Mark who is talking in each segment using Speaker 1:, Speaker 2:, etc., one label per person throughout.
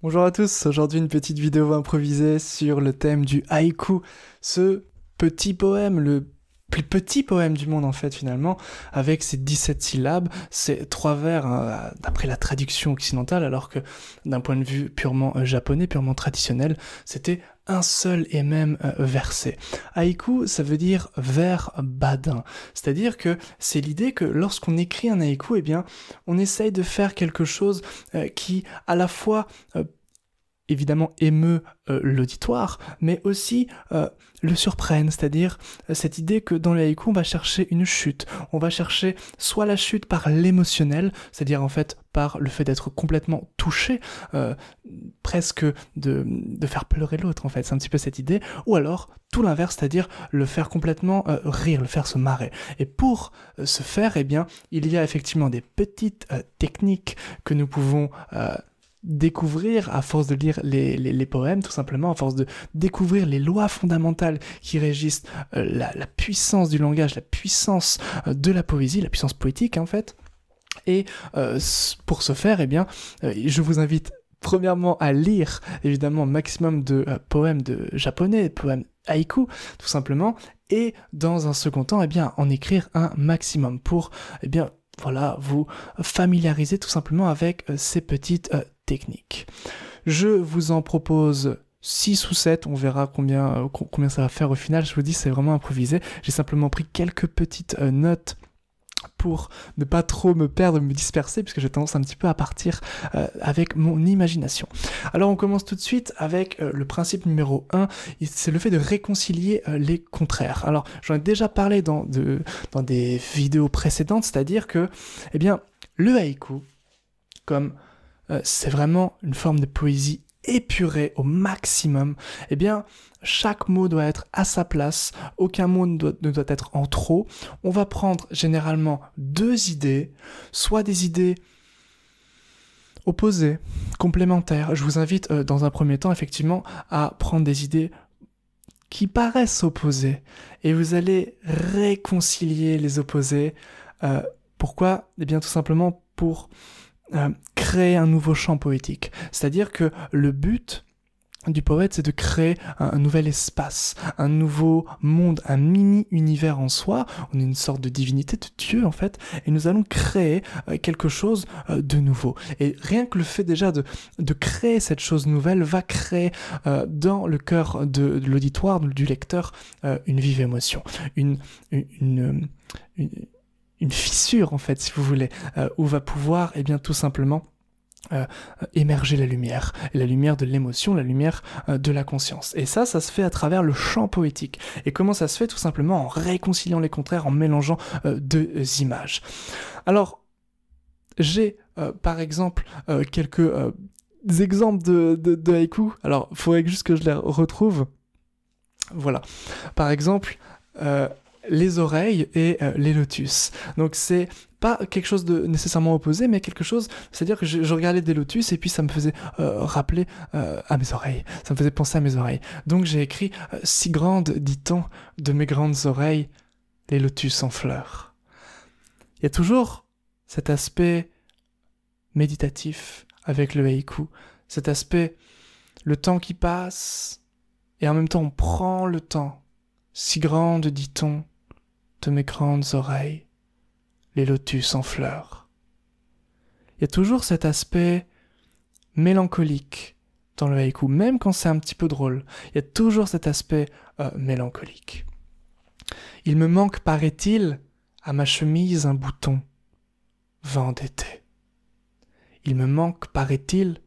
Speaker 1: Bonjour à tous, aujourd'hui une petite vidéo improvisée sur le thème du haïku, ce petit poème, le plus petit poème du monde en fait finalement, avec ses 17 syllabes, ses trois vers hein, d'après la traduction occidentale, alors que d'un point de vue purement euh, japonais, purement traditionnel, c'était un seul et même euh, verset. Haïku, ça veut dire vers badin. C'est-à-dire que c'est l'idée que lorsqu'on écrit un haïku, eh bien, on essaye de faire quelque chose euh, qui, à la fois, euh, évidemment émeut euh, l'auditoire, mais aussi euh, le surprenne, c'est-à-dire euh, cette idée que dans le haïku, on va chercher une chute, on va chercher soit la chute par l'émotionnel, c'est-à-dire en fait par le fait d'être complètement touché, presque de, faire pleurer l'autre en fait, c'est un petit peu cette idée, ou alors tout l'inverse, c'est-à-dire le faire complètement rire, le faire se marrer. Et pour ce faire, eh bien, il y a effectivement des petites techniques que nous pouvons découvrir, à force de lire les, les, poèmes, tout simplement, à force de découvrir les lois fondamentales qui régissent euh, la, puissance du langage, la puissance euh, de la poésie, la puissance poétique en fait. Et euh, pour ce faire, eh bien, je vous invite premièrement à lire évidemment un maximum de poèmes de japonais, poèmes haïku tout simplement, et dans un second temps, eh bien, en écrire un maximum pour, eh bien, voilà, vous familiariser tout simplement avec ces petites technique Je vous en propose 6 ou 7, on verra combien, euh, combien ça va faire au final. Je vous dis, c'est vraiment improvisé. J'ai simplement pris quelques petites euh, notes pour ne pas trop me perdre, me disperser, puisque j'ai tendance un petit peu à partir euh, avec mon imagination. Alors on commence tout de suite avec le principe numéro 1, c'est le fait de réconcilier les contraires. Alors j'en ai déjà parlé dans, dans des vidéos précédentes, c'est-à-dire que, eh bien, le haïku, comme euh, c'est vraiment une forme de poésie épurée au maximum, eh bien, chaque mot doit être à sa place, aucun mot ne doit, être en trop. On va prendre généralement deux idées, soit des idées opposées, complémentaires. Je vous invite euh, dans un premier temps effectivement à prendre des idées qui paraissent opposées et vous allez réconcilier les opposés. Euh, pourquoi Eh bien tout simplement pour euh, créer un nouveau champ poétique. C'est-à-dire que le but du poète, c'est de créer un, nouvel espace, un nouveau monde, un mini-univers en soi. On est une sorte de divinité, de Dieu en fait, et nous allons créer euh, quelque chose euh, de nouveau. Et rien que le fait déjà de, de créer cette chose nouvelle va créer dans le cœur de, de l'auditoire, du lecteur, une vive émotion, une, une, une une fissure en fait si vous voulez euh, où va pouvoir et eh bien tout simplement euh, euh, émerger la lumière, la lumière de l'émotion, la lumière de la conscience. Et ça, ça se fait à travers le champ poétique. Et comment ça se fait Tout simplement en réconciliant les contraires, en mélangeant deux images. Alors, j'ai par exemple quelques exemples de, de, Alors, il faudrait juste que je les retrouve. Voilà. Par exemple, les oreilles et euh, les lotus. Donc c'est pas quelque chose de nécessairement opposé, mais quelque chose, c'est-à-dire que je, regardais des lotus et puis ça me faisait euh, rappeler euh, à mes oreilles, ça me faisait penser à mes oreilles. Donc j'ai écrit si grande, dit-on, de mes grandes oreilles, les lotus en fleurs. Il y a toujours cet aspect méditatif avec le haïku, cet aspect le temps qui passe, et en même temps on prend le temps, si grande, dit-on, de mes grandes oreilles les lotus en fleurs. Il y a toujours cet aspect mélancolique dans le haïku, même quand c'est un petit peu drôle. Il y a toujours cet aspect euh, mélancolique. Il me manque, paraît-il, à ma chemise un bouton, vent d'été. Il me manque, paraît-il,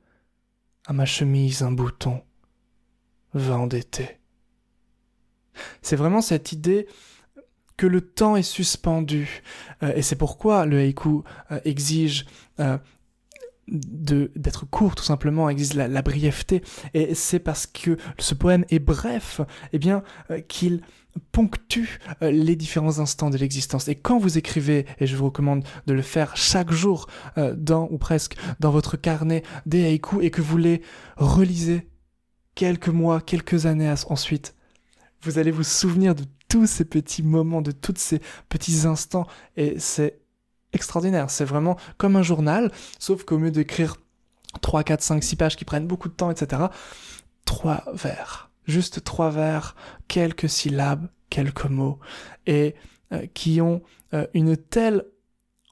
Speaker 1: à ma chemise un bouton, vent d'été. C'est vraiment cette idée que le temps est suspendu. Euh, et c'est pourquoi le haïku euh, exige euh, d'être court, tout simplement, exige la, brièveté. Et c'est parce que ce poème est bref, et eh bien, qu'il ponctue les différents instants de l'existence. Et quand vous écrivez, et je vous recommande de le faire chaque jour, dans, ou presque, dans votre carnet des haïkus, et que vous les relisez quelques mois, quelques années ensuite, vous allez vous souvenir de tous ces petits moments, de tous ces petits instants, et c'est extraordinaire. C'est vraiment comme un journal, sauf qu'au lieu d'écrire 3, 4, 5, 6 pages qui prennent beaucoup de temps, etc., Trois vers. Juste trois vers, quelques syllabes, quelques mots, et euh, qui ont euh, une telle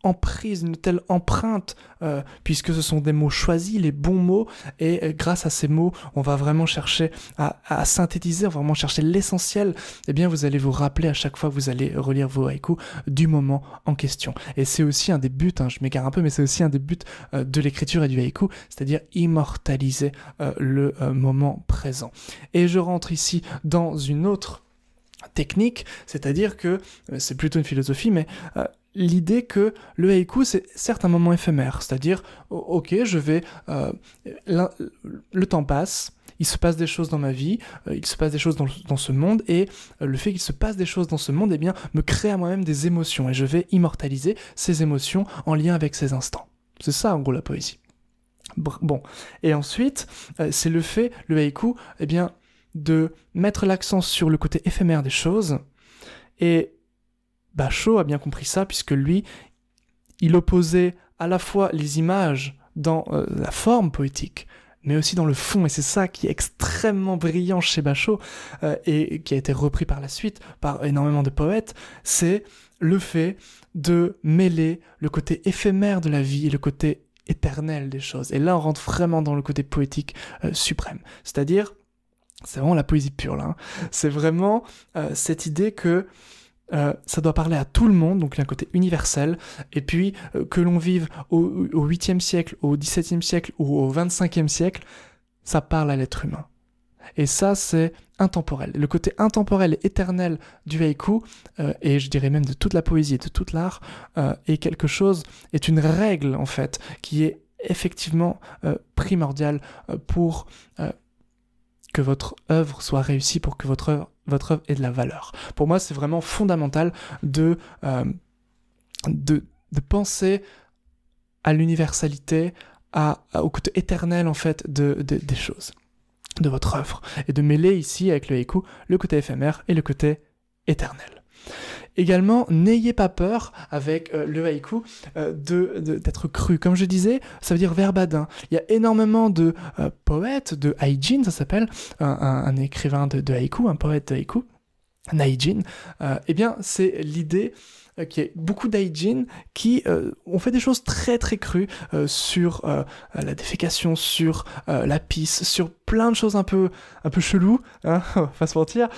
Speaker 1: emprise, une telle empreinte, euh, puisque ce sont des mots choisis, les bons mots, et euh, grâce à ces mots, on va vraiment chercher à, synthétiser, on va vraiment chercher l'essentiel, et eh bien vous allez vous rappeler à chaque fois que vous allez relire vos haïkus du moment en question. Et c'est aussi un des buts, hein, je m'écarte un peu, mais c'est aussi un des buts euh, de l'écriture et du haïku, c'est-à-dire immortaliser le moment présent. Et je rentre ici dans une autre technique, c'est-à-dire que c'est plutôt une philosophie, mais l'idée que le haïku, c'est certes un moment éphémère, c'est-à-dire, ok, je vais... Euh, le temps passe, il se passe des choses dans ma vie, euh, il se passe des choses dans, ce monde, et le fait qu'il se passe des choses dans ce monde, eh bien, me crée à moi-même des émotions, et je vais immortaliser ces émotions en lien avec ces instants. C'est ça, en gros, la poésie. Bon, et ensuite, euh, c'est le fait, le haïku, eh bien, de mettre l'accent sur le côté éphémère des choses, et Bachot a bien compris ça, puisque lui, il opposait à la fois les images dans euh, la forme poétique, mais aussi dans le fond, et c'est ça qui est extrêmement brillant chez Bachot, euh, et qui a été repris par la suite par énormément de poètes, c'est le fait de mêler le côté éphémère de la vie et le côté éternel des choses. Et là, on rentre vraiment dans le côté poétique euh, suprême. C'est-à-dire, c'est vraiment la poésie pure là, hein. c'est vraiment cette idée que euh, ça doit parler à tout le monde, donc il y a un côté universel. Et puis, euh, que l'on vive au, 8e siècle, au 17e siècle ou au 25e siècle, ça parle à l'être humain. Et ça, c'est intemporel. Le côté intemporel et éternel du haïku, euh, et je dirais même de toute la poésie et de toute l'art, est quelque chose, est une règle en fait, qui est effectivement primordiale pour votre œuvre soit réussie, pour que votre œuvre, votre œuvre ait de la valeur. Pour moi, c'est vraiment fondamental de, euh, de, penser à l'universalité, à, au côté éternel en fait de, des choses, de votre œuvre, et de mêler ici avec le écho le côté éphémère et le côté éternel. Également, n'ayez pas peur avec euh, le haïku euh, d'être cru. Comme je disais, ça veut dire verbadin. Il y a énormément de euh, poètes, de haïjin, ça s'appelle, un, écrivain de, de, haïku, un poète de haïku, un haïjin. eh bien, c'est l'idée euh, est beaucoup d'aijin qui euh, ont fait des choses très très crues euh, sur la défécation, sur la pisse, sur plein de choses un peu un peu chelou, hein, on va se mentir,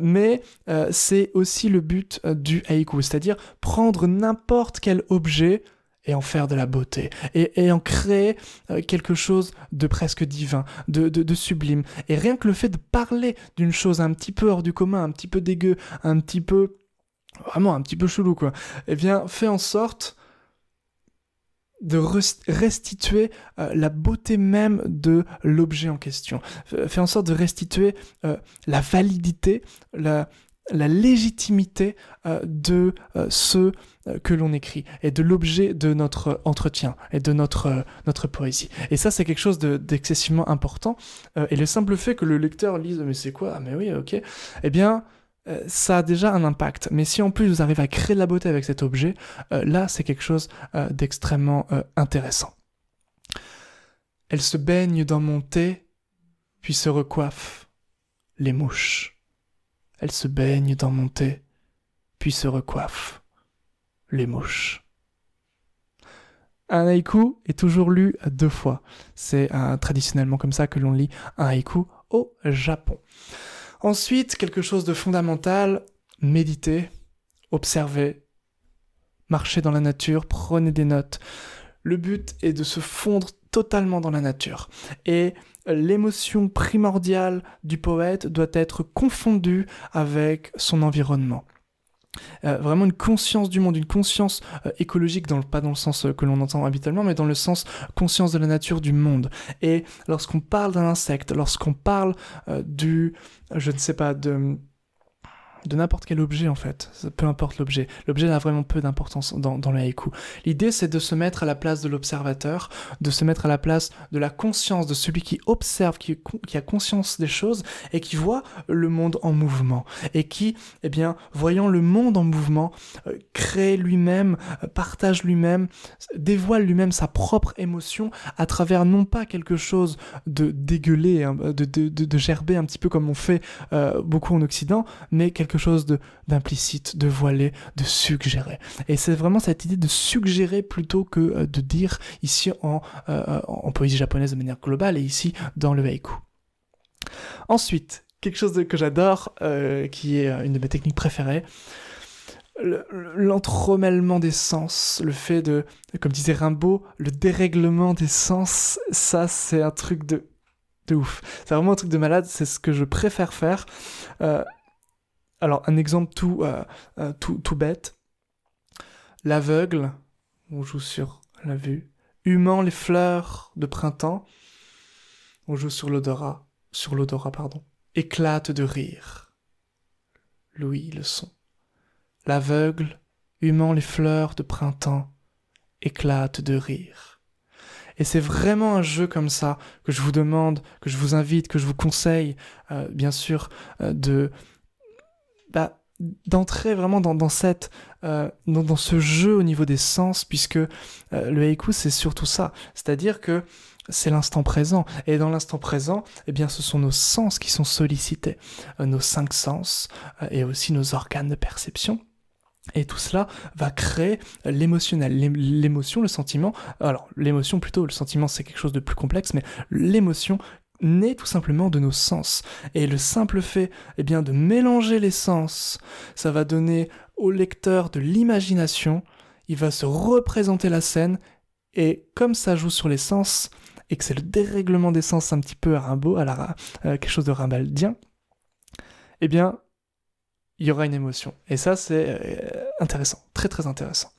Speaker 1: mais c'est aussi le but du haïku, c'est-à-dire prendre n'importe quel objet et en faire de la beauté, et, en créer quelque chose de presque divin, de, de, sublime. Et rien que le fait de parler d'une chose un petit peu hors du commun, un petit peu dégueu, un petit peu vraiment un petit peu chelou quoi, eh bien fait en sorte de restituer euh, la beauté même de l'objet en question. Fait en sorte de restituer euh, la validité, la, la légitimité euh, de ce que l'on écrit et de l'objet de notre entretien et de notre, notre poésie. Et ça, c'est quelque chose d'excessivement important. et le simple fait que le lecteur lise Mais c'est quoi ah, Mais oui, ok. Eh bien, euh, ça a déjà un impact. Mais si en plus vous arrivez à créer de la beauté avec cet objet, euh, là c'est quelque chose euh, d'extrêmement intéressant. Elle se baigne dans mon thé, puis se recoiffe. Les mouches. Elle se baigne dans mon thé, puis se recoiffe. Les mouches. Un haïku est toujours lu deux fois. C'est traditionnellement comme ça que l'on lit un haïku au Japon. Ensuite, quelque chose de fondamental, méditez, observez, marchez dans la nature, prenez des notes. Le but est de se fondre totalement dans la nature. Et l'émotion primordiale du poète doit être confondue avec son environnement. Euh, vraiment une conscience du monde, une conscience euh, écologique, dans pas dans le sens euh, que l'on entend habituellement, mais dans le sens conscience de la nature, du monde. Et lorsqu'on parle d'un insecte, lorsqu'on parle du, je ne sais pas, de de n'importe quel objet en fait, peu importe l'objet. L'objet n'a vraiment peu d'importance dans, le haïku. L'idée c'est de se mettre à la place de l'observateur, de se mettre à la place de la conscience, de celui qui observe, qui, a conscience des choses et qui voit le monde en mouvement. Et qui, eh bien, voyant le monde en mouvement, euh, crée lui-même, euh, partage lui-même, dévoile lui-même sa propre émotion à travers non pas quelque chose de dégueulé, hein, de, de, gerber un petit peu comme on fait euh, beaucoup en Occident, mais quelque quelque chose d'implicite, de, voilé, de suggéré. Et c'est vraiment cette idée de suggérer plutôt que euh, de dire ici en, euh, euh, en poésie japonaise de manière globale et ici dans le haïku. Ensuite, quelque chose que j'adore, qui est une de mes techniques préférées, l'entremêlement des sens, le fait de, comme disait Rimbaud, le dérèglement des sens, ça c'est un truc de, de ouf. C'est vraiment un truc de malade, c'est ce que je préfère faire alors un exemple euh, euh, tout, tout, bête. L'aveugle, on joue sur la vue. Humant les fleurs de printemps, on joue sur l'odorat, sur l'odorat, pardon. Éclate de rire. Louis le son. L'aveugle, humant les fleurs de printemps, éclate de rire. Et c'est vraiment un jeu comme ça que je vous demande, que je vous invite, que je vous conseille, euh, bien sûr, de bah, d'entrer vraiment dans, cette euh, dans, ce jeu au niveau des sens puisque euh, le haïku c'est surtout ça c'est-à-dire que c'est l'instant présent et dans l'instant présent eh bien ce sont nos sens qui sont sollicités euh, nos cinq sens et aussi nos organes de perception et tout cela va créer l'émotionnel, l'émotion, le sentiment. Alors l'émotion plutôt, le sentiment c'est quelque chose de plus complexe, mais l'émotion naît tout simplement de nos sens. Et le simple fait eh bien, de mélanger les sens, ça va donner au lecteur de l'imagination, il va se représenter la scène, et comme ça joue sur les sens, et que c'est le dérèglement des sens un petit peu à Rimbaud, à la, euh, quelque chose de rimbaldien, eh bien, il y aura une émotion. Et ça, c'est euh, intéressant, très très intéressant.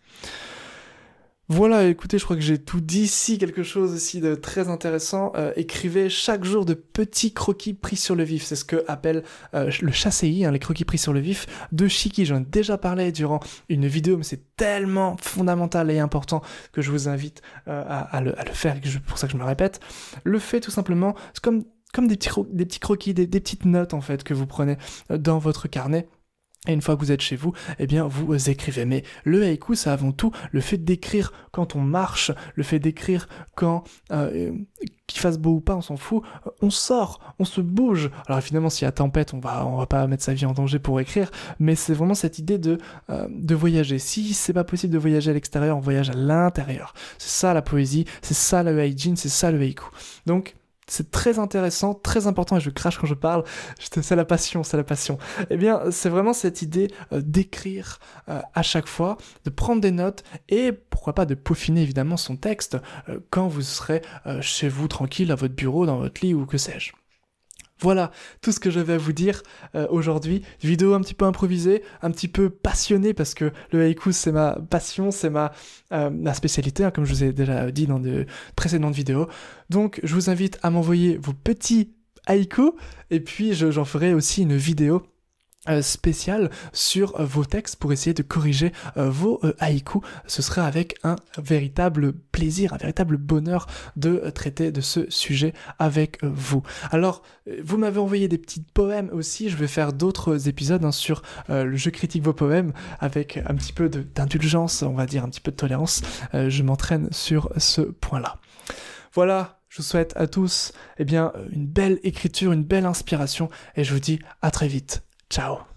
Speaker 1: Voilà, écoutez, je crois que j'ai tout dit. Si quelque chose aussi de très intéressant, euh, écrivez chaque jour de petits croquis pris sur le vif. C'est ce que appelle euh, le chassei, hein, les croquis pris sur le vif de Chiki, J'en ai déjà parlé durant une vidéo, mais c'est tellement fondamental et important que je vous invite euh, à, le, faire, pour ça que je me répète. Le fait tout simplement, c'est comme, comme des, petits croquis, des petites notes en fait que vous prenez dans votre carnet et une fois que vous êtes chez vous, eh bien, vous écrivez. Mais le haïku, c'est avant tout le fait d'écrire quand on marche, le fait d'écrire quand, euh, qu'il fasse beau ou pas, on s'en fout. On sort, on se bouge. Alors finalement, s'il y a tempête, on va, on va pas mettre sa vie en danger pour écrire. Mais c'est vraiment cette idée de, euh, de voyager. Si c'est pas possible de voyager à l'extérieur, on voyage à l'intérieur. C'est ça la poésie, c'est ça le haïjin, c'est ça le haïku. Donc, c'est très intéressant, très important, et je crache quand je parle, c'est la passion, c'est la passion. Eh bien, c'est vraiment cette idée euh, d'écrire euh, à chaque fois, de prendre des notes, et pourquoi pas de peaufiner évidemment son texte euh, quand vous serez chez vous tranquille, à votre bureau, dans votre lit, ou que sais-je. Voilà tout ce que j'avais à vous dire euh, aujourd'hui. Vidéo un petit peu improvisée, un petit peu passionnée parce que le haïku c'est ma passion, c'est ma, euh, ma, spécialité, hein, comme je vous ai déjà dit dans de précédentes vidéos. Donc je vous invite à m'envoyer vos petits haïkus et puis j'en ferai aussi une vidéo euh, spécial sur euh, vos textes pour essayer de corriger euh, vos haïkus. Ce sera avec un véritable plaisir, un véritable bonheur de traiter de ce sujet avec vous. Alors, vous m'avez envoyé des petits poèmes aussi. Je vais faire d'autres épisodes hein, sur le jeu critique vos poèmes avec un petit peu d'indulgence, on va dire un petit peu de tolérance. je m'entraîne sur ce point-là. Voilà, je vous souhaite à tous eh bien, une belle écriture, une belle inspiration et je vous dis à très vite. Chao.